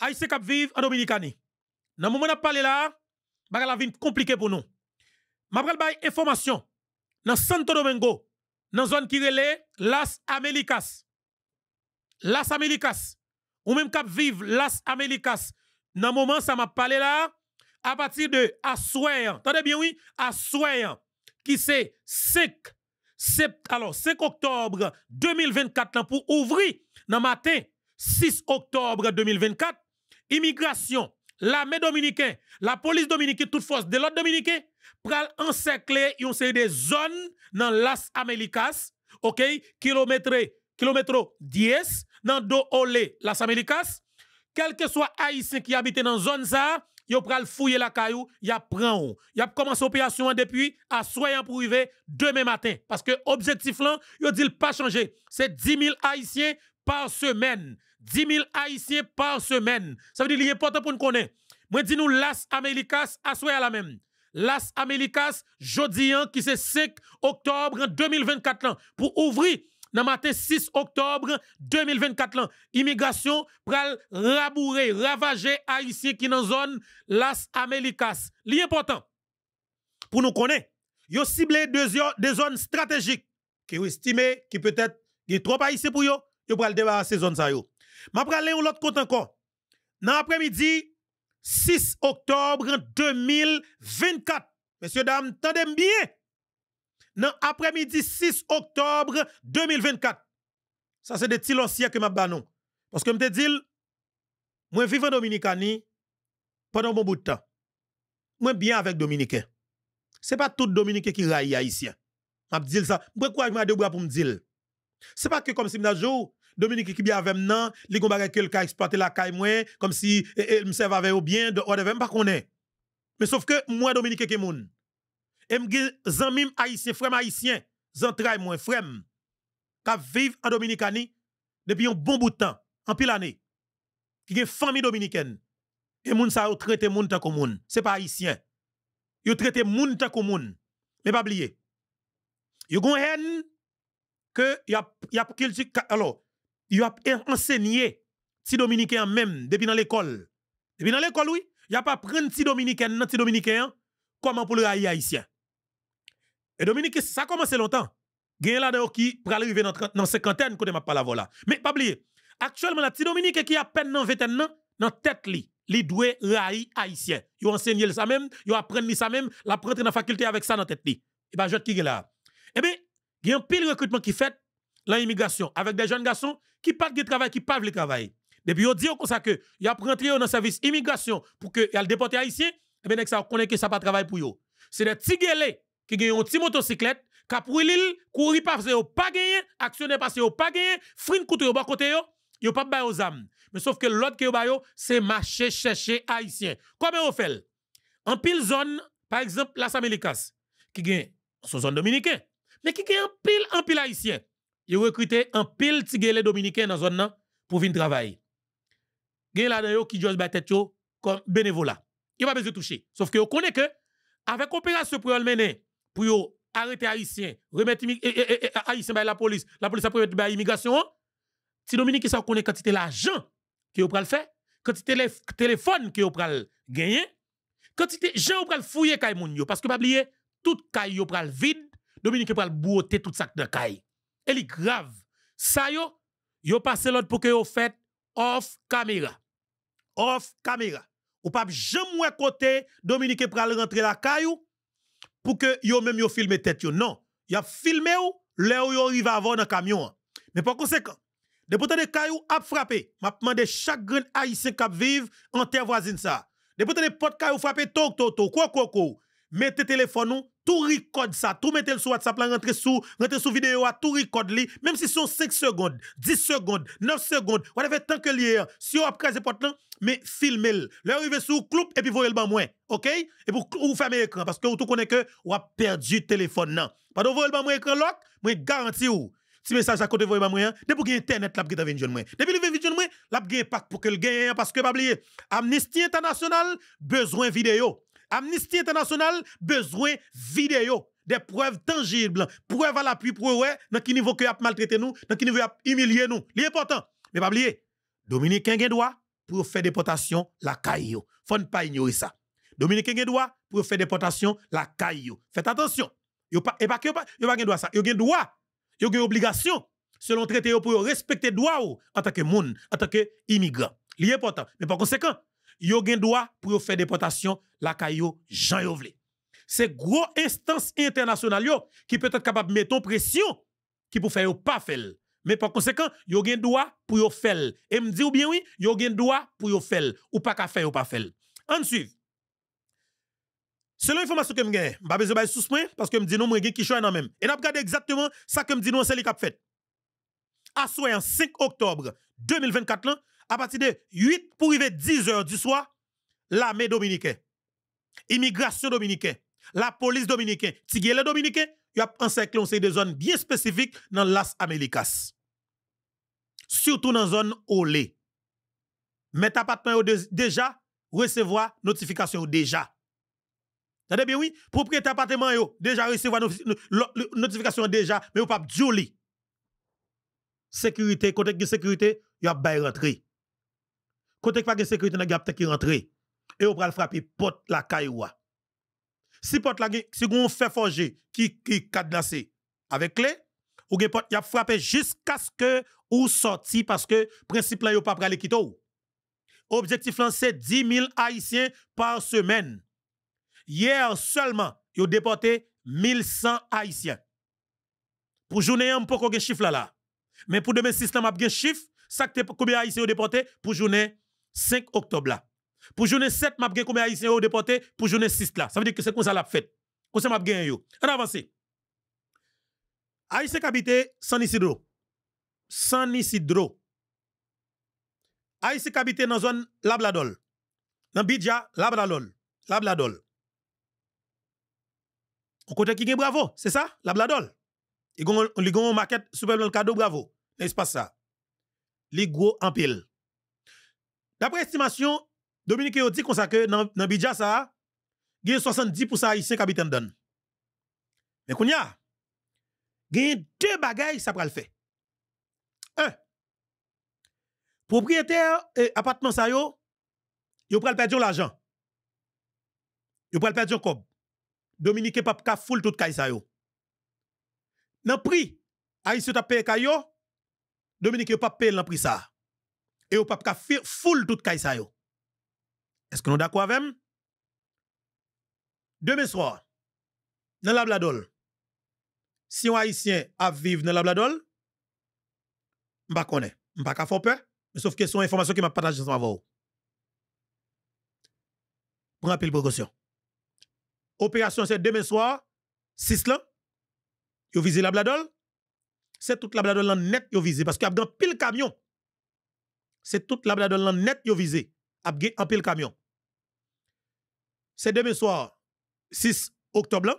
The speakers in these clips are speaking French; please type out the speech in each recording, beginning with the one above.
haïtiens qui vivent en Dominicani. Dans le moment où nous parlons là, la vie compliquée pour nous. Je vais vous information dans Santo Domingo, dans la zone qui est Las Américas. Las Américas. Ou même Cap-Vive, Las Américas. Dans le moment où ça m'a parlé là, à partir de Assoyan, attendez bien oui, Assoyan, qui c'est 5, alors 5 octobre 2024 pour ouvrir dans matin 6 octobre 2024 immigration, l'armée dominicaine, la police dominicaine, toute force de l'ordre dominicain, pral encercler une série de zones dans Las Américas, OK, kilomètre, kilomètre 10, dans Do Las Américas, quel que soit haïtien qui habite dans zone ça, yo pral fouiller la caillou, a prend, ou. Y a commencé opération depuis à soyez pour demain matin parce que objectif là, ne dit pas changer, c'est 10 000 haïtiens par semaine. 10 000 Haïtiens par semaine. Ça veut dire que est important pour nous connaître. Moi, dis nous, Las Américas, à à la même. Las Américas, jeudi, hein, qui c'est 5 octobre 2024, pour ouvrir dans matin 6 octobre 2024 immigration pral rabourer ravager haïtiens qui sont dans la zone Las Américas L'important important pour nous connaître yo ciblé des, zones stratégiques qui estimé qui peut-être trop haïtiens pour yo yo pral débarrasser ces ça je vais aller l'autre compte encore. Dans l'après-midi, 6 octobre 2024. Messieurs, dames, tendez bien. Dans l'après-midi, 6 octobre 2024. Ça, c'est des petits que je banon. Parce que je te dis, moi, vivre en Dominique pendant un bon bout de temps. Moi, bien avec Dominicain. Ce n'est pas tout Dominicain qui raille haïtien. Je dis ça. Pourquoi je me deux bras pour me dire? Ce n'est pas que comme si je jour, Dominique qui bien avec non, li gon bagay quelqu'un exploiter la caille moins comme si eh, eh, me serve avec ou bien de de même pas connaît. Mais sauf que moi Dominique qui moun. Et m'gen zanmi haïtien, frère haïtien, zantray moi frère qui vivent en Dominicani depuis un bon bout de temps, en pile année. Qui gen famille dominicaine. Et moun sa yo traite moun tant moun, c'est pas haïtien. Yo traite moun tant moun. Mais pas oublier. Yo gon haine que y a y a alors il a enseigné si dominicain même depuis dans l'école. Depuis dans l'école oui, il a pas prendre si dominicain dans si dominicain comment pour le haïtien. Et Dominique ça commence longtemps. Gain là qui pour arriver dans dans cinquantaine côté m'a pas la voilà. Mais pas oublier, actuellement la petit qui a peine dans vingtaine dans tête li li doué raï haïtien. Yo enseigné ça même, yo apprendre ça même, la prendre dans faculté avec ça dans tête li. Et pas ben, je qui là. Eh bien, il y a un pile recrutement qui fait l'immigration avec des jeunes garçons qui pas de travail, qui pas le travail. Depuis, on dit comme ça que, y a rentré dans le service immigration pour que y a le déporté haïtien, et eh bien, ça, on connaît que ça pas travail pour eux. C'est des petits qui gagnent une petite motocyclette, qui pour l'île, courir pas, c'est pas gagné, actionner parce que pas gagné, frin couteau, pas côté, yo pas bail aux âmes. Mais sauf que l'autre qui bail, c'est marcher, chercher haïtien. Comment on fait? En pile zone, par exemple, la Américas, qui gagne, en zone dominicaine, mais qui gagne en pile, en pile haïtien. Ils recruté un pile de dominicain dans zone pour venir travailler. Gen là dedans qui ba Batet yo comme bénévolat. Il pas besoin toucher. Sauf que on connaît que avec opération pour mener pour arrêter haïtien, remettre eh, eh, eh, haïtien par la police, la police après par immigration. Si Dominique ça connaît quantité l'argent que vous le faire, quantité téléphone que vous le gagner, quantité gens vous pral fouiller kay parce que pas oublier toute kay yo le vide, Dominique le bouoter tout ça dans kay elle est grave. Ça yo, yo passe l'autre pour que yo fait off camera Off caméra. Ou pas jamais côté Dominique pral rentrer la caillou pour que yo même yo filme tête yo. Non, y a filmé ou là où yo arrive avant dans camion. Mais par conséquent, depuis de caillou a frappé, m'a demandé chaque grand haïtien qui vive en terre voisine ça. Depuis de potes caillou frappé tok tok tok quoi quoi quoi. Mettez téléphone nous tout record ça, tout mettez sur WhatsApp, là, rentrez sous, rentrez sous vidéo, tout record li, même si sont 5 secondes, 10 secondes, 9 secondes, on a tant que hier, si vous a pas porte là, mais filmez le. le river sous cloup et puis voyez le moins, OK Et pour vous fermer l'écran parce que tout connaissez que vous avez perdu le téléphone non. Pardon, voyez le moins écran lock, moi garantis ou si message à côté voyez le moyen pour que internet l'a qui vient jeune moins depuis le vient jeune vous l'a pas pour que le gagne parce que pas oublier Amnesty International besoin vidéo Amnesty International besoin vidéo, des preuves tangibles, preuves à l'appui pour ouais, dans qui niveau que a nous, dans qui niveau a humilier nous. L'important, mais pas oublier, Dominicain gen droit pour faire déportation la caillou. Faut ne pas ignorer ça. Dominicain gen droit pour faire déportation la caillou. Faites attention. Il pas et pas que yo pas gen droit ça. Yo gen droit, yo gen obligation selon traité pour respecter droit en tant que monde, en tant que immigrant. L'important, mais par conséquent, yo gen droit pour faire déportation la caillot Jean Yovle. C'est gros instance internationale qui peut être capable de mettre pression qui pour faire pas faire. Mais par conséquent, yo gen droit pour yo faire. Et me dit ou bien oui, yo gen droit pour yo faire ou pas ka faire ou pas faire. Ensuite, Selon l'information que je gagne, je ne vais pas sous parce que je me dis non, je qui choix même. Et je regarde exactement ça que je me dis non, c'est qui cap fait. À en 5 octobre 2024, à partir de 8 pour arriver 10 heures du soir, l'armée dominicaine, immigration dominicaine, la police dominicaine, tigele il y a encerclé des zones bien spécifiques dans l'As Américas. Surtout dans zone Olé. Mais l'appartement déjà, recevoir notification déjà. avez bien oui, propriétaire appartement déjà recevoir notification déjà, mais ou pas joli. Sécurité, côté de sécurité, y a bail rentrer. Côté que pas de sécurité, n'a pas qui rentre. Et on va frapper porte la kayoua. Si porte la si on fait forger qui qui cadenassé avec clé, ou gen porte y a frappé jusqu'à ce que ou sorti parce que principe là yo pas pral quitter ou. Objectif là c'est 10 000 haïtiens par semaine. Hier seulement, yo déporté 1100 haïtiens. Pour journée, on peut pas chiffre là là. Mais pour demain si ça m'a bien chiffre, ça que combien haïtiens ont déporté pour journée 5 octobre là. Pour journée 7, m'a gagné combien haïtiens ont déporté pour journée 6 là. Ça veut dire que c'est comme ça la fête. Comme ça m'a gagné yo. On avance. Haïtien habité San Isidro. San Isidro. Haïtien habité dans la zone Labladol. Dans Bidja, Labladol. Labladol. On côté qui gagne bravo, c'est ça Labladol. on a une maquette super le cadeau bravo. N'est-ce pas ça Li gros en pile. D'après estimation, Dominique a dit qu'on ça que dans Bidja ça, il y a 70% haïtiens qui habitent dedans. Mais qu'on y a, il y a deux bagailles ça le fait. Un, propriétaire et appartement ça yo, yo pral perdre l'argent. Yo pral perdre cob. Dominique pas ka foul tout kay fait. yo. Nan prix haïtien t'a payé Dominique yo pas payer le prix ça et au pape pas foule tout qui est yo. Est-ce que nous d'accord avec vous Demain soir, dans la bladol, si un haïtien a vivre dans la bladol, m'pa connaît, m'pa pas faire peur, mais sauf que son information qui m'a partagé ensemble avec vous. Prends pile précaution. Opération c'est demain soir, 6 là, vous visez la bladol, c'est toute la bladol en net vous visez, parce qu'il y a un pile camion c'est toute l'an net yo visé. A gen en pile camion. C'est demain soir 6 octobre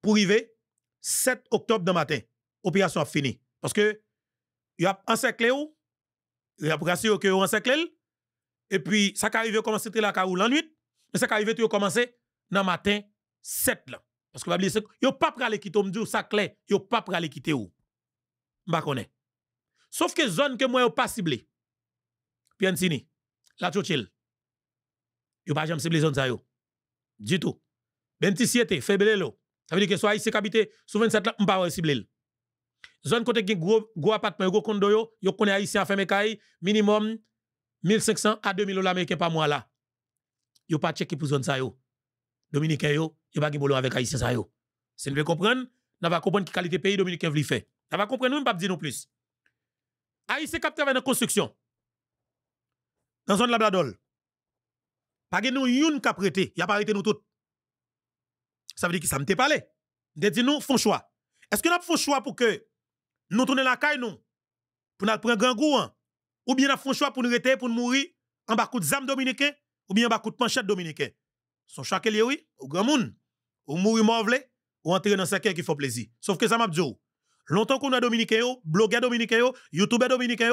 pour arriver 7 octobre dans matin. Opération a fini parce que vous a encerclé ou y a rassuré que encerclé et puis ça qui arrive commencer la caroule la nuit, mais ça qui arrive tu commencer dans matin 7 là. Parce que vous yo pas pralé quitter me ça clair, yo pas pralé quitter ou. m'a connaît. Sauf que zone que moi n'ai pas ciblé. Piantini, la Tchotchel. Yo pas jamais blessé ça yo. Du tout. Ben ti siete, Ça veut dire que soit ici habité sous 27 là, on pas ciblé. Zone côté gen gros gros appartement, gros condo yo, yo connaît haïtien fermé kay minimum 1500 à 2000 dollars américains par mois là. Yo pas checké pour zone ça yo. Dominicain yo, yo pas gen boulot avec haïtien ça yo. Si vous comprendre, n'a va comprendre qui qualité pays dominicain vli fait. N'a va comprendre, on pas dire non plus. Haïtien qui travaille dans construction dans zone Labladol. Pas que nous youn qui prêté, il a pas arrêté nous tous. Ça veut dire que ça me parlé. De dit nous font choix. Est-ce que nous font choix pour que nous tournions la caille nous pour nous prendre grand goût hein? ou bien nous font choix pour nous rester pour nous mourir en bas coup de zam dominicain ou bien en bas coup de manchette dominicain. Son choix a oui, ou grand monde, ou mourir mauvais ou entrer dans ce qui fait plaisir. Sauf que ça m'a dit oh, longtemps qu'on a dominicain blogueur dominicain youtubeur dominicain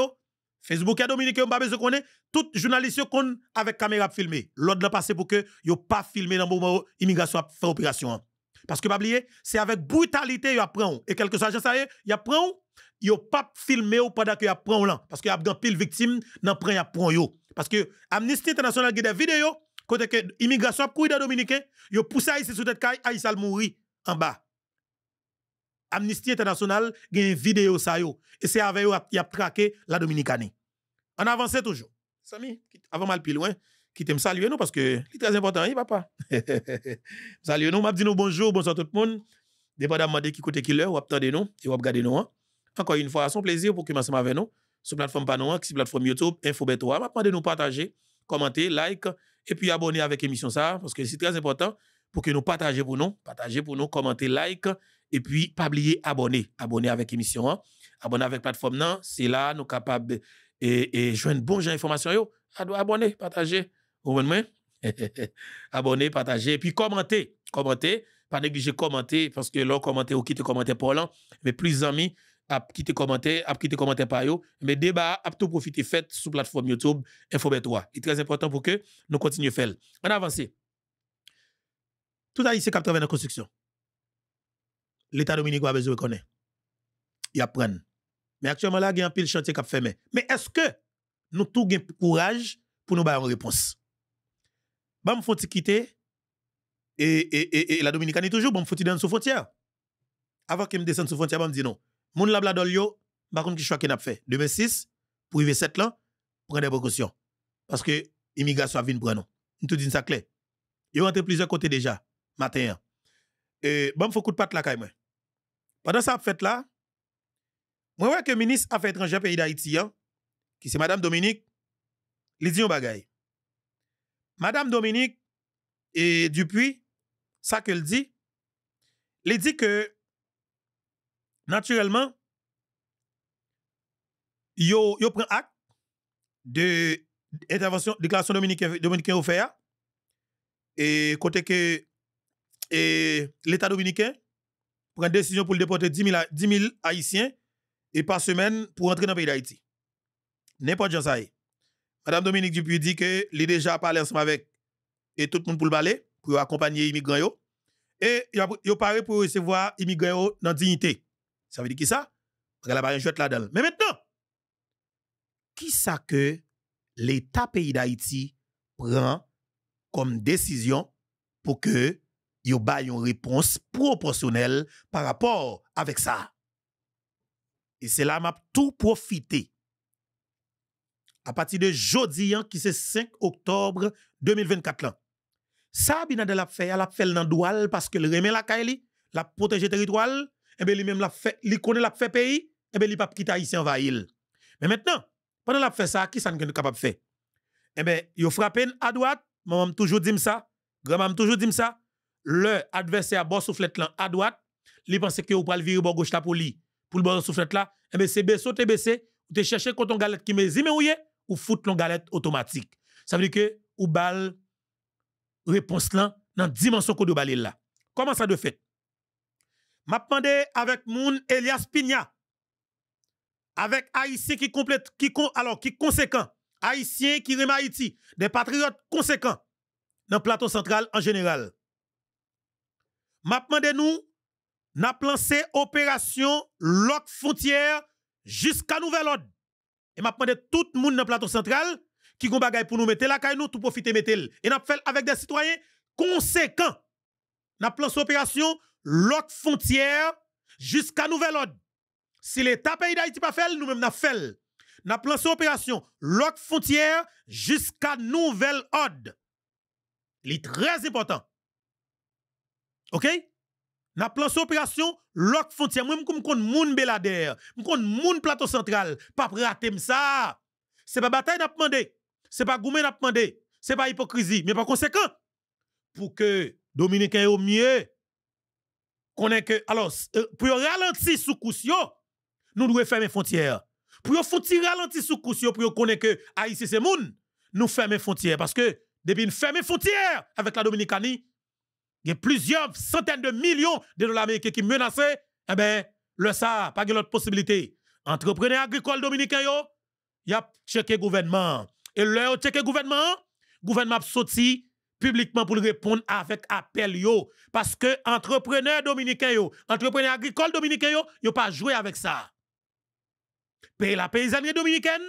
Facebook a Dominique pas besoin connaît, tout journaliste qu'on avec caméra filmé. L'autre l'a passé pour que yo pas filmé dans moment l'immigration fait opération. Parce que, pas oublier, c'est avec brutalité, a prend. Et quelque soit, ça y il prend, yo pas filmé pendant que y prend là. Parce que y a pile victime, dans prend y Parce que Amnesty International a des vidéos, côté que l'immigration a couru Dominicain, yo poussé ici sous tête caille, a mourir en bas. Amnesty International une vidéo ça yo et c'est avec eux qui a traqué la Dominicanie. On avance toujours. Samy, avant mal plus loin, qui t'aime saluer nous parce que c'est très important, hein, papa. saluer nous, m'a dit nous bonjour, bonsoir tout le monde. Dépendamment de qui côté qui l'heure, ou attendez nous et ou regardez nous. Hein. Encore une fois, son plaisir pour commencer avec nous sur plateforme panoua qui hein, plateforme YouTube, Infobeto. M'a demandé nous partager, commenter, like et puis abonner avec l'émission, ça parce que c'est très important pour que nous partager pour nous, partagez pour nous, commenter, like et puis, pas oublier abonner. Abonner avec émission. Hein. Abonner avec plateforme. Non, c'est là, nous capables de et joindre bon information. Yo. Ah, abonner, partager. Vous abonner, partager. Et puis, commenter. Commenter. Pas négliger commenter. Parce que là, commenté ou qui commenter pour l'an. Mais plus amis à te commenter à te commenter par eux, mais débat à tout profiter fait sur plateforme YouTube info 3. Il très important pour que nous continuions à faire. On avance. Tout à ici, la construction l'État dominicain a besoin de connaître. Il apprend. Mais actuellement, là, il y a un pile chantier qui a fermé. Mais est-ce que nous tous avons courage pour nous donner une réponse? Bam, faut quitter? Et, et, et, la Dominicaine est toujours, bon, faut-il sous frontière? Avant qu'il me descende sous frontière, bam, dit non. Mon labla dolio, par contre, qui choix qu'il a fait? 2006, pour arriver 7 ans, prendre des précautions. Parce que l'immigration a venu prendre nous. Nous tout disons ça clair. Ils ont rentré plusieurs côtés déjà, matin. Bon, ne faut coup de patte la kay pendant cette fête là je vois que le ministre affaires étrangères pays d'Haïti hein, qui c'est Mme Dominique lui dit un bagay madame Dominique et depuis, ça qu'elle dit elle dit que naturellement yo yo prend acte de intervention déclaration dominicaine dominicaine offerte. et côté que et l'État dominicain prend une décision pour déporter 10 000, Haïtiens et par semaine pour entrer dans le pays d'Haïti. N'importe qui ça Madame Dominique Dupuy dit que est déjà parlé ensemble avec et tout le monde pour le parler, pour accompagner les immigrants. Et il a parlé pour recevoir les immigrants dans la dignité. Ça veut dire qui ça? Mais maintenant, qui ça que l'État pays d'Haïti prend comme décision pour que yo ba une réponse proportionnelle par rapport avec ça. Et c'est là m'a tout profité. À partir de jeudi hein, qui c'est 5 octobre 2024 là. Ça Binadel a fait, elle a fait dans doual parce que le remet la Kaili, la protéger territoire, et eh bien lui-même la fait, lui connaît la fait pays, et eh bien lui pas quitter Haïti Mais maintenant, pendant la fait ça, qui ça capable de faire Eh bien, yo frappé à droite, maman toujours dit ça, grand-maman toujours dit ça, le adversaire bon soufflette là à droite, il pense que vous pouvez le virer bon gauche là pour lui, pour le bon soufflette, là, et eh bien c'est baissé, t'es baissé, t'es cherché coton galette qui me mais ou est, ou fout ton galette automatique. Ça veut dire que ou bal réponse là dans dimension que de baler là. Comment ça de fait? M'a demandé avec mon Elias Pigna avec haïtien qui complète qui alors qui conséquent, haïtien qui rime Haïti, des patriotes conséquents dans le plateau central en général. Maintenant, nous, nous, n'a lancé opération Lock Frontière jusqu'à nouvelle ordre. Et maintenant, à tout le monde dans le plateau central qui gon pour nous mettre la nous tout profiter mettre et n'a fait avec des citoyens conséquents. N'a lancé opération Lock Frontière jusqu'à nouvelle ordre. Si l'État pays d'Haïti pas fait, nous-mêmes n'a fait. N'a lancé opération Lock Frontière jusqu'à nouvel ordre. est très important. OK N'a plan opération l'autre frontière moi comme connais moun Belader, connais moun plateau central, pas rater ça. C'est pas bataille n'a demandé, c'est pas goumen n'a demandé, c'est pas hypocrisie, mais par conséquent pour que dominicain au mieux connaisse que alors e, pour ralentir sous coussion, nous devons fermer frontières. Pour qu'il ralentir sous coussion pour connaisse que Haïti c'est moun, nous fermer frontières parce que depuis une ferme frontières avec la Dominicanie il y a plusieurs centaines de millions de dollars américains qui menacent eh ben, le ça, pas de l'autre possibilité. Entrepreneur agricole dominicain, yo, y a checké gouvernement. Et le checké gouvernement, gouvernement sorti publiquement pour répondre avec appel Parce que entrepreneur dominicain yo, entrepreneur agricole dominicain yo, yo pas joué avec ça. Pays la paysannerie dominicaine,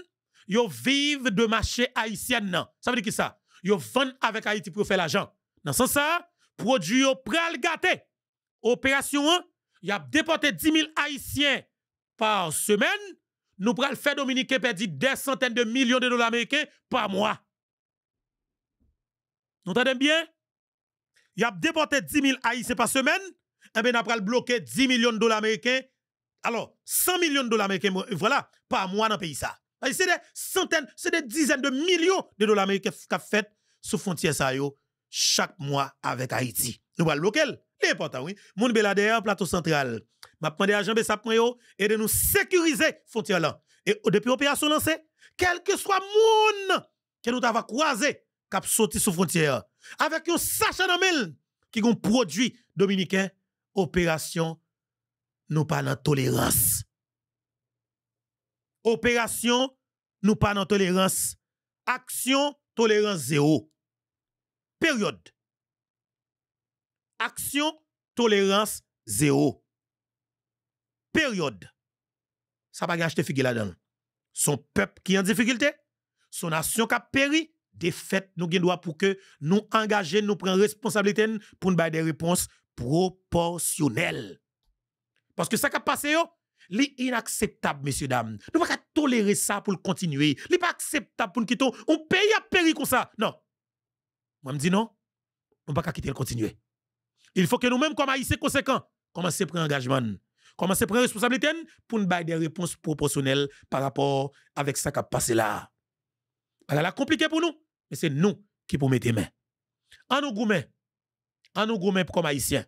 yo vivent de marché haïtien. Ça veut dire qui ça? Yo vend avec Haïti pour faire l'argent. Dans ce sens ça, produit au pral gâté. Opération 1, il a déporté 10 000 Haïtiens par semaine. Nous pral fait Dominique perdit des centaines de millions de dollars américains par mois. Nous entendez bien? Il a déporté 10 000 Haïtiens par semaine. Et eh bien, le bloqué 10 millions de dollars américains. Alors, 100 millions de dollars américains, voilà, par mois dans le pays. ça. C'est des centaines, c'est des dizaines de millions de dollars américains qui fait sous frontière ça yo chaque mois avec Haïti. Nous parlons local, C'est important, oui. Moun Beladea, plateau central. Ma demandé à jean yo et de nous sécuriser frontière là. Et depuis l'opération lancée, quel que soit monde que nous avons croisé, a sorti sous frontière, avec un sachet dans qui ont produit dominicain, opération nous pas en tolérance. Opération nous pas en tolérance. Action tolérance zéro période. Action, tolérance, zéro. Période. Ça va acheter figue là Son peuple qui est en difficulté, son nation qui a péri, défaite, nous avons pour que nous engagions, nous prenions responsabilité pour nous faire des réponses proportionnelles. Parce que ça qui a passé, c'est inacceptable, messieurs, dames. Nous ne pouvons pas tolérer ça pour continuer. Ce pas acceptable pour nous quitter. On paye à péri comme ça. Non. On me dit non, on ne peut pas quitter le continuer. Il faut que nous-mêmes, comme haïtiens conséquents, commençons à prendre engagement, commencer à prendre responsabilité pour nous donner des réponses proportionnelles par rapport avec ce qui a passé là. C'est la compliqué pour nous, mais c'est nous qui pouvons mettre mains. En nous gourmet, en nous pour comme haïtiens.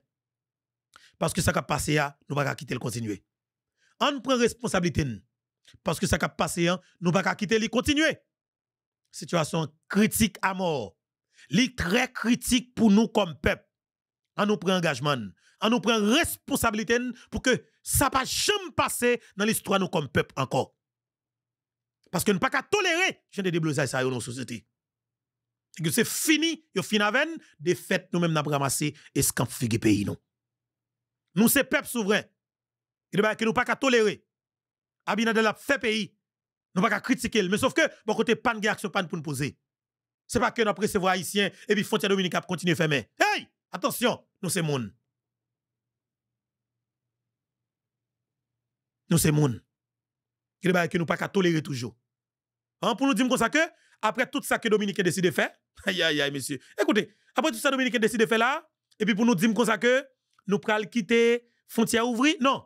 Parce que ça qui a passé là, nous ne pouvons pas quitter le continuer. En nous prend responsabilité parce que ça qui a passé, nous ne pouvons pas quitter le continuer. Situation critique à mort li très critique pour nous comme peuple. On nous prend engagement, on nous prend responsabilité pour que ça pas jamais passer dans l'histoire nous comme peuple encore. Parce que nous pas qu'à tolérer je des à ça dans nos société. que c'est fini, yo fin avec des fêtes nous-mêmes n'a ramasser escamp figue pays nous. Nous c'est peuple souverain. Il ne que nous pas qu'à tolérer. Abinadel a fait pays. Nous pas qu'à critiquer, mais sauf que bon côté de pas pas pour nous poser. C'est pas que nous recevoir haïtiens et puis frontière dominique continue à fermer. Hey, attention, nous c'est monde. Nous c'est monde. Que nous pas qu'à tolérer toujours. Hein, pour nous dire comme ça que après tout ça que Dominique a décidé de faire, aïe aïe aïe monsieur. Écoutez, après tout ça Dominique a décidé de faire là et puis pour nous dire comme ça que nous pral quitter frontière Ouvri. non.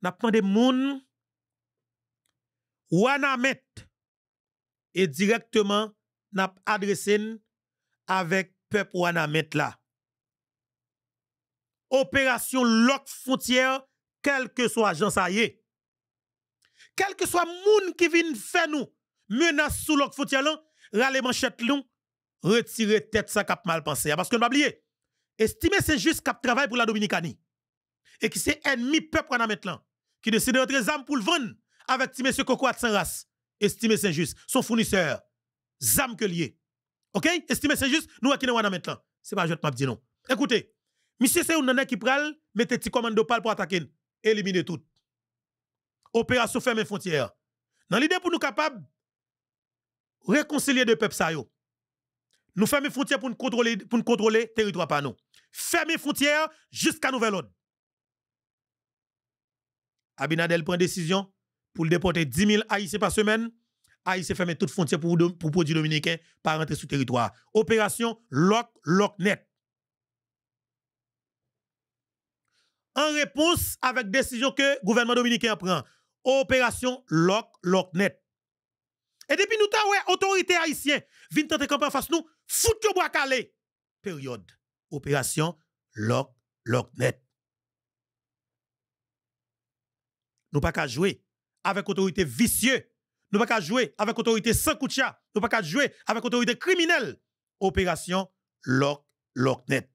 N'a pas des monde mettre et directement n'a adressé avec peuple Wanamet là. Opération lock frontière, quel que soit Jean Saye. Quel que soit moun qui vient faire nous, menace sous lock frontière là, rale manchette long, retirer tête ça cap mal pensé. Parce que ne pas oublier, estimer c'est juste cap travail pour la Dominicanie. E Et qui c'est ennemi peuple Wanamet là, qui décide de rentrer armes pour le vendre avec ti monsieur de saint race. Estimer c'est juste, son fournisseur zam que lié. OK Estimez c'est juste nous qui nous maintenant. C'est pas je m'a dit non. Écoutez, monsieur c'est un qui pral mettez petit commando pal pour attaquer, éliminer tout. Opération ferme frontières. Dans l'idée pour nous capables réconcilier deux peuples ça yo. Nous fermer frontières pour nous contrôler pour contrôler territoire par nous. Fermer frontières jusqu'à nouvel ordre. Abinadel prend décision pour déporter 10 000 Haïtiens par semaine Haïti ah, ferme toute frontière pour, pour produits dominicains par rentrer sur territoire. Opération Lock Lock Net. En réponse avec décision que le gouvernement dominicain prend, opération Lock Lock Net. Et depuis nous avons autorité haïtienne, vient tenter campagne face nous, foutre le bois calé. Période. Opération Lock Lock Net. Nous pas qu'à jouer avec autorité vicieuse nous ne pouvons pas jouer avec autorité sans coup Nous ne pouvons pas jouer avec autorité criminelle. Opération Lock Locknet.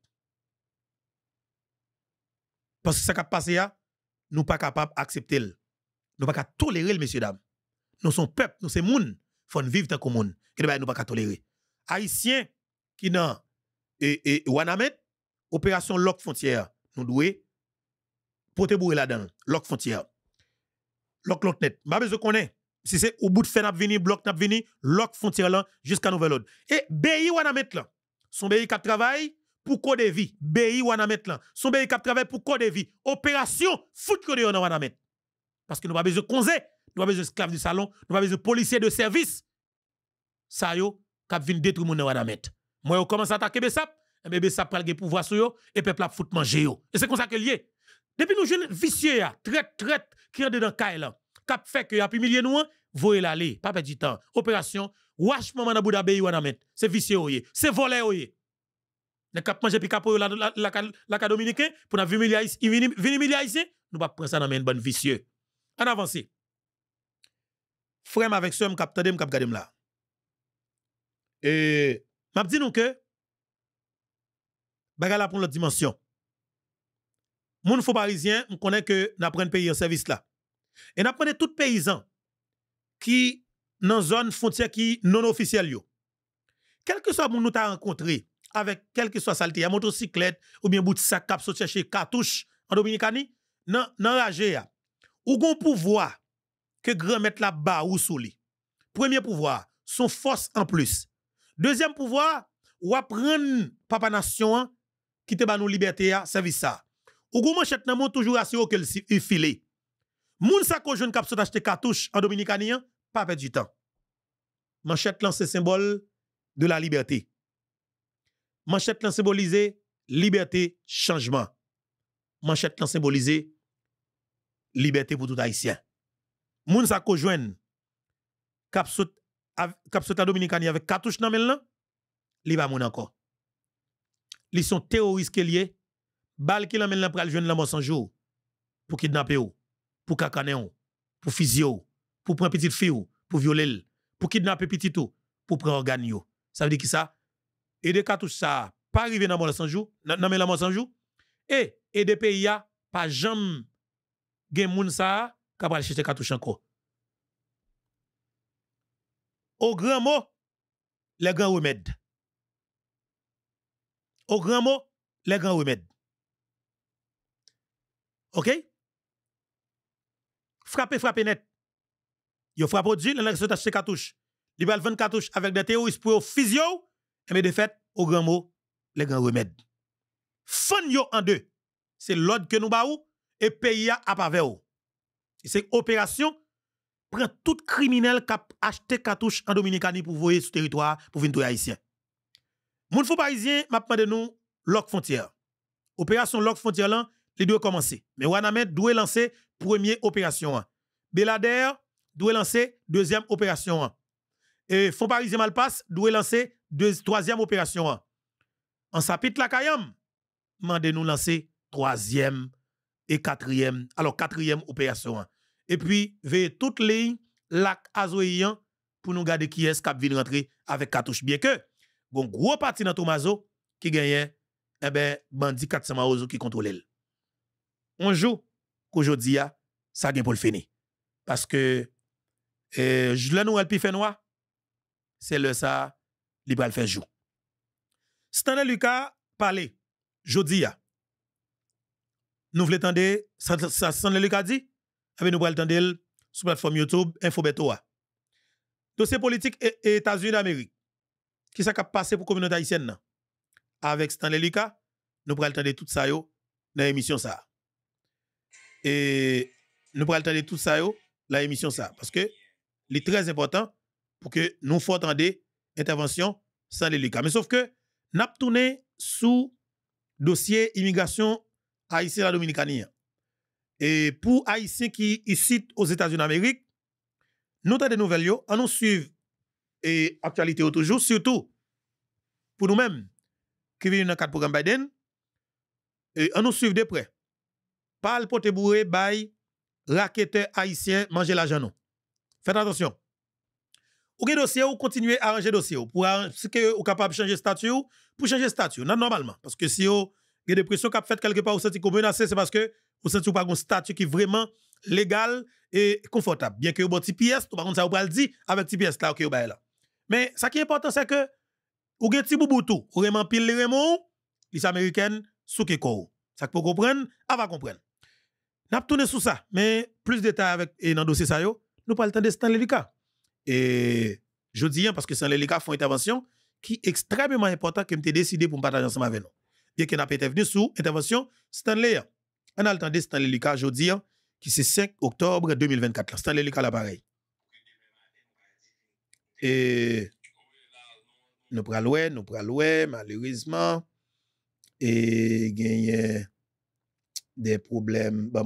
Parce que ce qui a passé, hein, nous pas capables d'accepter. Nous ne pouvons pas tolérer, messieurs, dames. Nous sommes peuple, nous sommes monde. Faut vivre dans que monde. Nous ne pouvons pas tolérer. Haïtiens qui dans et, et Wanamet, opération Lock Frontière, nous devons porter bourré là-dedans. Lock Frontière. Lock Locknet. Je besoin qu'on est si c'est au bout de fin n'a bloc n'a vini, lock frontière là jusqu'à nouvel ordre et BI wana mettre là son BI cap travail pour code de vie BI wana mettre là son BI cap travail pour code de vie opération foutre de on wana mettre parce que nous pas besoin de conseils, nous pas besoin d'esclaves du salon nous pas besoin de policiers de service ça yo cap vinn détruire mon wana met. moi on commence à attaquer Bessap et bébé a pris le pouvoir sur yo et peuple a fout manger yo et c'est comme ça que lié depuis nous jeunes vicieux très très qui est dans le là cap fait que y a humilié nous, voyez l'aller, pas perdre du temps. Opération, wash maman dans Dhabi ou à met. C'est vicieux c'est volé oyé. Ne cap manger puis capo la la la, la, la dominicain pour nous humilier ici, nous pas prendre ça dans main bonne vicieux. En avance. Frère avec qui cap tande cap garder là. Et m'a dit nous que bagala pour l'autre dimension. Moun faux parisien, on connaît que n'apprenne pays en service là. Et nous prenons tout paysan qui dans zone frontière qui non officielle Quel que soit mon nous t'a rencontré avec quel que soit saleté, motocyclette ou bien bout de sac cap sorti chercher cartouche en Dominicani, nan nan rage Ou gon pouvoir que grand mettre la bas ou sous lui. Premier pouvoir, son force en plus. Deuxième pouvoir, ou apprendre papa nation qui te ba nous liberté à service ça. Ou gon manchette nan mon toujours au que le filet. Moun sa ko jeune kap cartouche en dominicanien, pas perdre du temps. Manchette lan c'est symbole de la liberté. Manchette lan symbolise liberté, changement. Manchette lan symbolise liberté pour tout haïtien. Moun sa ko jeune kap kap en dominicanien avec cartouche nan men lan, li ba moun encore. Li sont terroristes liés lié, e, bal qui lan là pral jeune là sans jour pour kidnapper ou pour cacaner, pour physio, pour prendre petite fille, pour violer, pour kidnapper petit tout, pour prendre organe. Ça veut dire qui ça? Et des tout ça, pas arrivé dans le sans jour. dans le mort sans jour. Et, et des pays, pas jamais, gen moun ça, capable chercher cartouche encore. Au grand mot, les grands remèdes. Au grand mot, les grands remèdes. OK? frappé, frappé net. Yo frappé au il a acheté cartouche. Il va 20 cartouches avec des terroristes pour physio. Et mais de fait, au grand mot, les grands remèdes. Fon yo en deux. C'est l'ordre que nous baou et pays a paver. c'est opération prend tout criminel qui a acheté cartouche en Dominicani pour voyer sur territoire pour venir haïtien. Moun fou parisien m'a demandé nous lock frontière. Opération lock frontière là, deux ont commencer. Mais Wanamet doit lancer première opération. Belader doit lancer deuxième opération. Et Fonds Parisien Malpass doit lancer troisième opération. En sapit la Kayam, nous lancer troisième et quatrième, alors quatrième opération. Et puis, veillez toutes les lignes, lac Azoyan, pour nous garder qui est qui vient rentrer avec Katouche. Bien que, bon gros parti dans Tomazo qui gagnait, eh ben, bandit 400 qui contrôle on joue qu'aujourd'hui, ça gagne pour le finir. Parce que, euh, l'ai nous, c'est le ça, il le faire jouer. Stanley Lucas parlait, aujourd'hui. Nous voulons entendre, ça, Stanley Lucas dit, avec eh nous voulons entendre sur la plateforme YouTube, Infobetoa. Dossier politique et États-Unis d'Amérique. Qui ça passé pour la communauté haïtienne? Avec Stanley Lucas, nous le entendre tout ça dans l'émission ça. Et nous pourrons attendre tout ça, la émission ça. Parce que c'est très important pour que nous fassions des intervention sans les Mais sauf que, nous avons tourné sous dossier immigration haïtienne la dominicanie. Et pour haïtiens qui ici aux États-Unis d'Amérique, nous avons des nouvelles, Nous À nous suivre et actualité au toujours, surtout pour nous-mêmes qui venons dans le cadre du programme Biden, et nous suivre de près pour pote bourré bay raqueteur haïtien manger l'argent non. Faites attention. Ou gen dossier ou continuez à arranger dossier pour Ce que ou capable de changer statut pour changer statut non normalement parce que si ou gen pression cap fait quelque part ou senti menacé c'est parce que ou senti ou pas un statut qui vraiment légal et confortable bien que ou bon petit pièce par contre ça ou pas le dit avec petit pièce là OK ou bay là. Mais ça qui est important c'est que ou gen ti bouboutou ou vraiment pile les remon les américaines sous keko. Ça pour comprendre, va comprendre. Nous tourné sur ça, mais plus de détails avec et dans dossier ça nous pas le temps de Stanley Lika. Et je dis parce que Stanley Lika font une intervention qui est extrêmement importante que me décidé pour me partager ensemble avec nous. Bien qu'on n'a pas été venu sous intervention Stanley. On a le temps de Stanley Lika je dis qui c'est 5 octobre 2024. Stanley Lika l'appareil. Et nous prenons nous prenons malheureusement et gagner des problèmes, bah,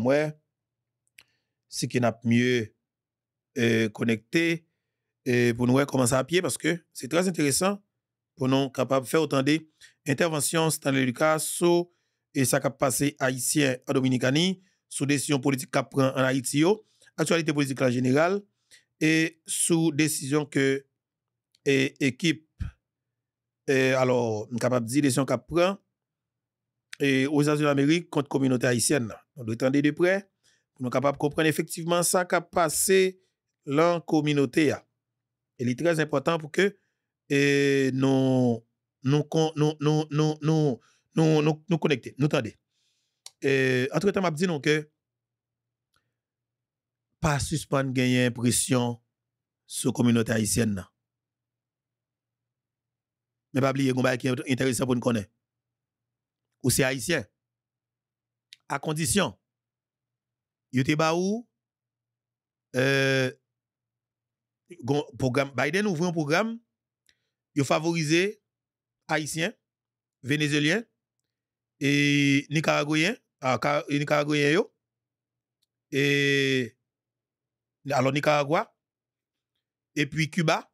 ce qui n'a mieux euh, connecté euh, pour nous commencer à pied parce que c'est très intéressant pour nous capable faire autant d'interventions Stanley Lucas sur et ça qui haïtien à Dominicani, sous décision politique qu'a en Haïti, actualité politique en général, et sous décision que et, équipe, alors, capable de dire décision qu'a prend et aux États-Unis d'Amérique contre la communauté haïtienne. On doit tendre de près pour nous capables de comprendre effectivement ça qui a passé dans la communauté. Et il est très important pour que nous nous nous nous nous nous nous nous, connecter, nous tendez. entre temps, m'a dit que pas suspendre gagner pression sur la communauté haïtienne. Mais pas oublier qu'on qui est intéressant pour nous connaître ou c'est haïtien. À condition, il était euh, programme, Biden ouvre un programme, il favorise haïtiens, vénézuéliens et Nicaraguayens, ah, et alors Nicaragua, et puis Cuba,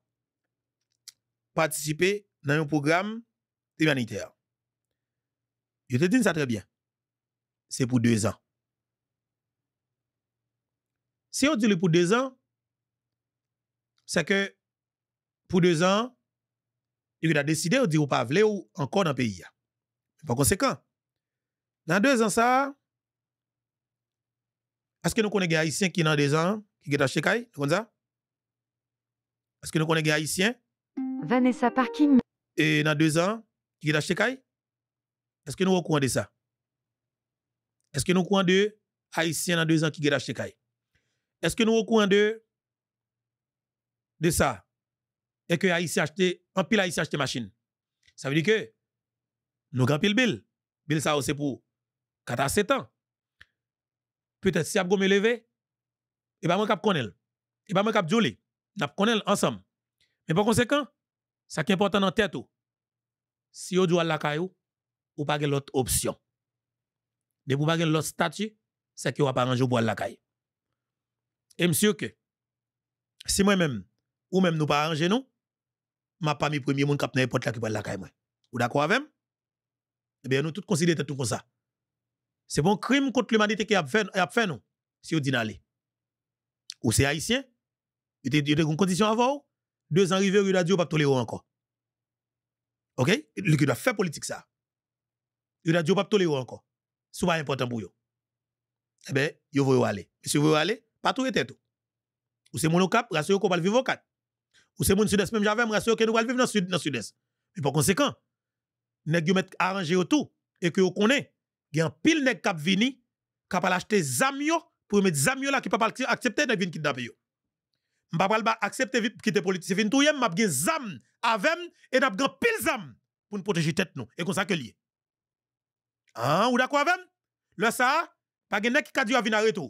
participer dans un programme humanitaire. Je te dis ça très bien. C'est pour deux ans. Si on dit pour deux ans, c'est que pour deux ans, il a décidé de dire ou pas vle encore dans le pays. Hein. Par conséquent, dans deux ans, ça, est-ce que nous connaissons des Haïtiens qui dans deux ans, qui est acheté caille, comme ça? Est-ce que nous connaissons des Haïtiens? Vanessa Parking. Et dans deux ans, qui est à caille? Est-ce que nous au courant de ça? Est-ce que nous au courant de haïtien dans deux ans qui gèrent acheté Est-ce que nous au courant de de ça? Et que a acheté, en pile a acheté machine. Ça veut dire que nous grand pile bill. Bill ça c'est pour 4 à 7 ans. Peut-être si vous me lever, et eh pas ben, moi cap connaître. Et eh bien moi cap jolie. connaître ensemble. Mais par conséquent, ça qui est important dans tête oh, si vous jouez à la caillou, oh, ou pas l'autre option. De vous pas l'autre statut, c'est que vous pas arranger pour la caille. Et monsieur que, si moi-même, ou même nous pas arranger nous, m'a pas mis premier monde qui porte la qui la caille moi. Ou d'accord avec moi? Eh bien, nous tous considérons tout comme ça. C'est bon crime contre l'humanité qui a fait, nous, si vous dit aller. Ou c'est haïtien, il était en condition avant, deux ans arrivés, il a dit, pas tolérer encore. OK? Il a fait politique ça a dit, yo pas tolérer encore. C'est pas important pour yo. Eh bien, yo voyo aller. vous voyo aller, pas tout était tout. Ou c'est mon cap, rassure qu'on va vivre au Ou c'est mon sud-est même j'avais rassure que nous va vivre dans sud dans sud-est. Mais par conséquent, nèg yo mettre arranger tout et que yo connaît, il y pile nèg cap vini, cap a acheter zamio pour mettre zamio là qui pas accepter nèg vinn kidnapper yo. M'pa pas accepter quitter politique, vini tout yem, m'a gen zam avec et n'a gen pile zam pour nous protéger tête nous et comme ça que lié. Hein, ou d'accord avec Le ça, pas gen nek ki ka di vin arrêter.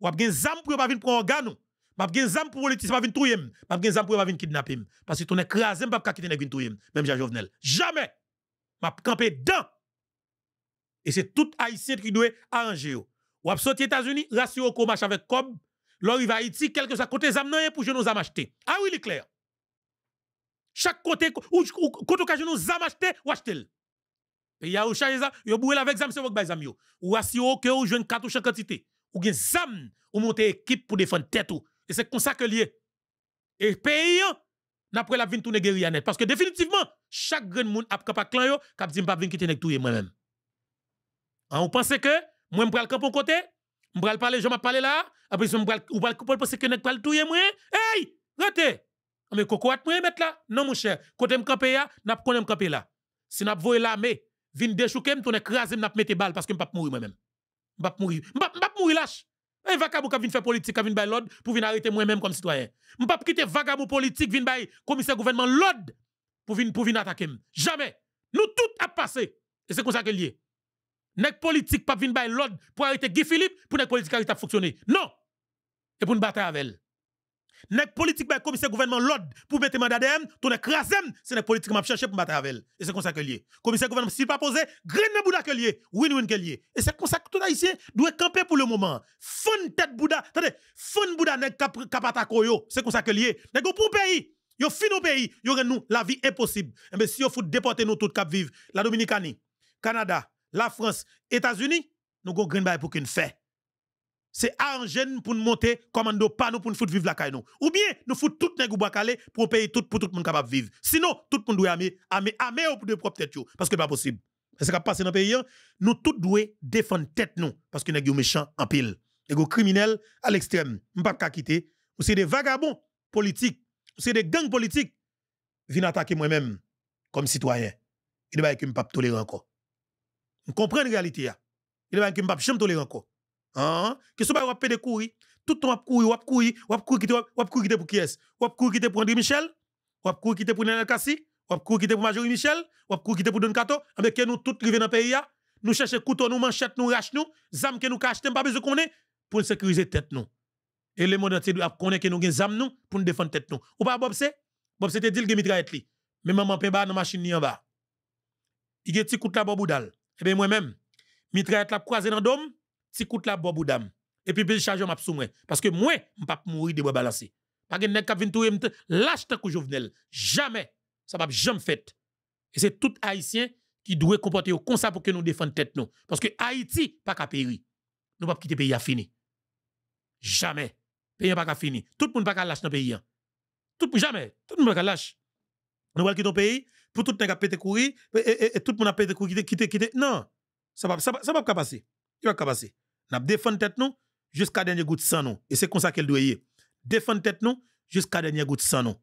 Ou ap gen zam pour pas vin un organe. M'a gen zam pour politicien, pas vin touyer, m'a gen zam pour pas vin kidnapper parce que ton écrasé pa pas quitter nek vin même Jean Jovenel. Jamais. M'a camper dedans. Et c'est tout haïtien qui doit arranger Ou ap sorti États-Unis, ratio au komach avec Cob, lor va Haïti, quelque à côté zam nan pour je nous acheter. Ah oui, il est clair. Chaque côté ou côté que je nous acheter ou Pays à Ocha, yo bourré avec zam, c'est vous qui yo. Ou assure que ou jeune cartouche en quantité. Ou gen zam, ou monter équipe pour défendre tête ou. Et c'est comme ça que lié. Et pays, n'après la vin tout guerrier net. Parce que définitivement, chaque grand monde a pas clan yo, kap dit m'pa quitter nek touye moi-même. on hein, ou pense que, moi le camp côté, m'pral parler, je m'a parlé là, après je m'pral, ou pral couper parce que nek pral touye moi, hey, rete! Ah, mais cocoat moi mettre là, non mon cher, côté m'kampé ya, n'a pas m'kampé là. Si n'a voyé l'armée, vin déchouquer, me tourner écrasé, me pas balle parce que me pas mourir moi-même. peux pas mourir. peux pas mourir lâche. Un vagabond qui vient faire politique, qui vient bail l'ordre pour venir arrêter moi-même comme citoyen. Me pas quitter vagabond politique, vient le commissaire gouvernement l'ordre pour venir pour attaquer. Jamais. Nous tout a passé. Et c'est comme ça que lié. Nèg politique pas venir bail l'ordre pour arrêter Guy Philippe, pour nèg politique qui a fonctionné. Non. Et pour une battre avec elle. Nèg politique ba commissaire gouvernement l'ordre pour mettre mandat d'em, ton écrasem, c'est nèg politique m'a chercher pour battre avec Et c'est comme ça que lié. Commissaire gouvernement s'il pas posé, grain dans bouda que lié, win win que lié. Et c'est comme ça que tout haïtien doit camper pour le moment. Fon tête bouda, attendez, fon bouda nèg cap yo, c'est comme ça que lié. Nèg pour pays Yo fin au pays, yo nous la vie impossible. Mais eh ben, si yo fout déporter nous tout cap vivre, la Dominicanie, Canada, la France, États-Unis, nous gon green bay pour qu'une fait c'est jeune pour nous monter commando pas nous pour nous foutre vivre la caille ou bien nous foutons tout les bois calé pour payer tout pour tout le monde capable vivre sinon tout le monde doit armer armer armer pour de propre tête parce que pas possible c'est est passé dans le pays hein. nous tous devons défendre tête nous parce que sommes méchants en pile des criminels à l'extrême pouvons pas quitter ou c'est des vagabonds politiques nous c'est des gangs politiques viennent attaquer moi-même comme citoyen il ne va pas tolérer encore Nous comprenons la réalité il ne va pas tolérer. encore Hein? Que ce pas de courir. Tout le temps, wap courir, wap courir, wap courir, wap courir pour qui est ap courir quitter pour André Michel, wap courir quitter pour Nelkasi? Kassi, ap courir quitter pour Majorie Michel, ap courir quitter pour Don Kato. Ah, mais que nous tous arrivons dans le pays, nous cherchons couteau, nous manchette, nous rache, nous, zam que nous cachetons, pas besoin de connaître pour sécuriser tête nous. Et les monde entier doit connaître que nous avons zam nous pour nous défendre tête nous. Ou pas Bob c'est Bob c'était dit le mitraillette li. Mais maman pe ba dans machine ni en bas. Il y a petit coup la boboudal. Et eh bien moi-même, mitraillette la croisé dans dôme si coûte la bob dame. Et puis, pile charge m'a sous moi. Parce que moi, m'pap mourir de bois balancé. Pas gen nek kap vinn touye m'te, lâche ta kou jovenel. Jamais. Ça va jamais fait. Et c'est tout haïtien qui doit comporter comme ça pour que nous défendions tête nous. Parce que Haïti, pas qu'à périr. Nous pas quitter pays à fini. Jamais. Pays pas fini. Tout le monde pas qu'à lâcher dans pays. Hein. Tout, jamais. Tout le monde pas qu'à lâcher. Nous allons quitter le pays pour tout le monde a pété courir et, tout le monde a pété courir, quitter, quitter. Non. Ça ça ça va pas passer. Il va Nous avons défendu défendre tête jusqu'à jusqu'à dernier goutte sans nous. et c'est comme ça qu'elle doit y Défendre tête jusqu'à jusqu'à dernier goutte sans nous.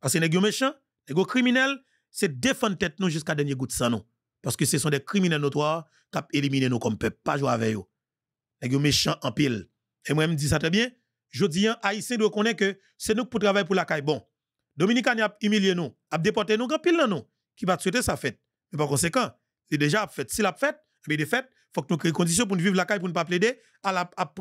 Parce que les méchants, les criminels, c'est défendre tête jusqu'à jusqu'à dernier goutte sans nous. parce que ce sont des criminels notoires qui ont éliminé nous comme peuple, pas jouer avec eux. Les méchants en pile. Et moi, je me dis ça très bien. Je dis, hein, Haïtien doit connaître que c'est nous qui travailler pour la caille. Bon, nous a humilié nous, a déporté nous, grand pile nous, qui va souhaiter sa fête. Mais par conséquent, c'est déjà fait. S'il a fait, eh nous il fait, faut que nous créions conditions pour nous vivre la caille, pour ne pas plaider. À la, à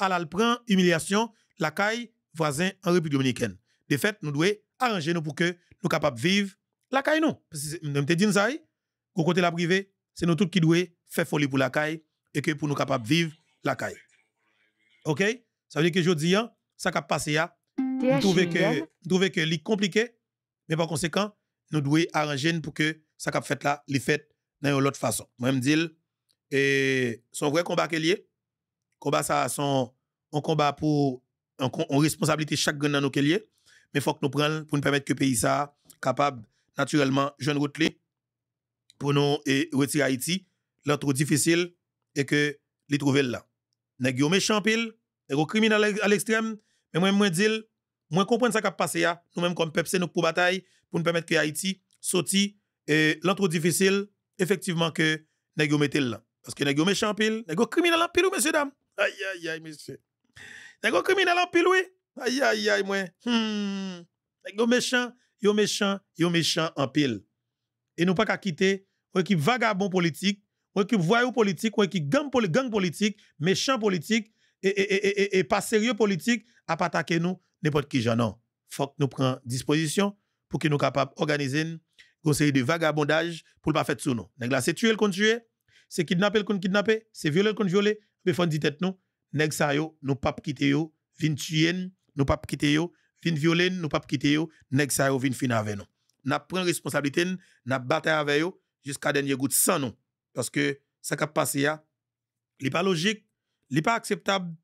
à la humiliation, la caille voisin en République dominicaine. De fait, nous devons arranger nous pour que nous capables vivre la caille non. Parce que nous te dit ça, au côté la privée, c'est nous tous qui devons faire folie pour la caille et que pour nous capables vivre la caille. OK Ça veut dire que je dis hein, ça qui a passé nous hein, trouvons que trouver que c'est compliqué mais par conséquent, nous devons arranger pour que ça cap fait là, les fêtes dans autre façon. Moi, je me dis, et son vrai combat qu'il y a, combat ça, son, un combat pour, une responsabilité chaque gagnant dans qu'il y mais il faut que nous prenions pour nous permettre que le pays soit capable, naturellement, jeune route pour nous et retirer Haïti, l'intro difficile et que les trouver là. Nèg yo méchant pile, sommes criminels à l'extrême, mais moi moi dis, moi comprendre ce qui a passé hein. nous mêmes comme peuple c'est nous pour bataille pour nous permettre que Haïti sorti et l'intro difficile effectivement que nèg là. Parce que des méchants méchant pile, nèg criminels criminels en pile monsieur messieurs dames. Aïe aïe aïe monsieur. a des criminels en pile oui. Aïe aïe aïe moi. Hmm. a yo méchant, yo méchant, yo méchant en pile. Et nous pas qu'à quitter ou équipe vagabond politique, ou équipe voyou politique, ou équipe gang, gang politique, méchant politique et, et, et, et pas sérieux politique à attaquer nous n'importe qui j'en non. Faut que nous prenions disposition pour que nous capables d'organiser, une série de vagabondage pour ne pas faire sous nous. c'est tuer le tuer c'est kidnapper qu'on kidnapper, c'est violer qu'on violer. Mais fon dit tête nous, nèg ça yo, nous pas quitter yo, vin tuer, nous pas quitter yo, vin violer, nous pas quitter yo, nèg ça yo vin fin avec nous. N'a prend responsabilité, n'a bataille avec yo jusqu'à dernier goutte sans nous parce que ça qui a passé là, n'est pas logique, n'est pas acceptable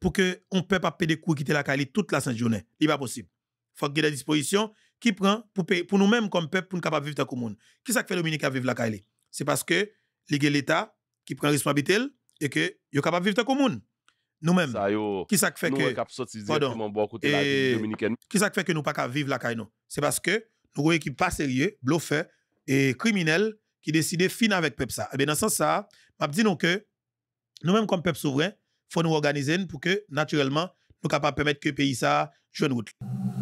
pour que on peut pas payer des coups quitter la cali toute la sainte journée. Il pas possible. Faut qu'il y ait des dispositions qui prend pour, pour nous-mêmes comme peuple pour nous capable vivre dans le monde. Qui ça fait le Dominique à vivre la cali C'est parce que l'État qui prend responsabilité et que yo capable vivre comme monde. Nous-mêmes. Qui ça fait que pardon, Qui ça fait que nous pas vivre la caille C'est parce que nous une équipe pas sérieuse, bluffée et criminel qui décide fin avec peuple ça. Et eh bien dans ce sens ça, m'a nous que nous-mêmes comme peuple souverain, faut nous organiser pour que naturellement nous capable permettre que pays ça joue une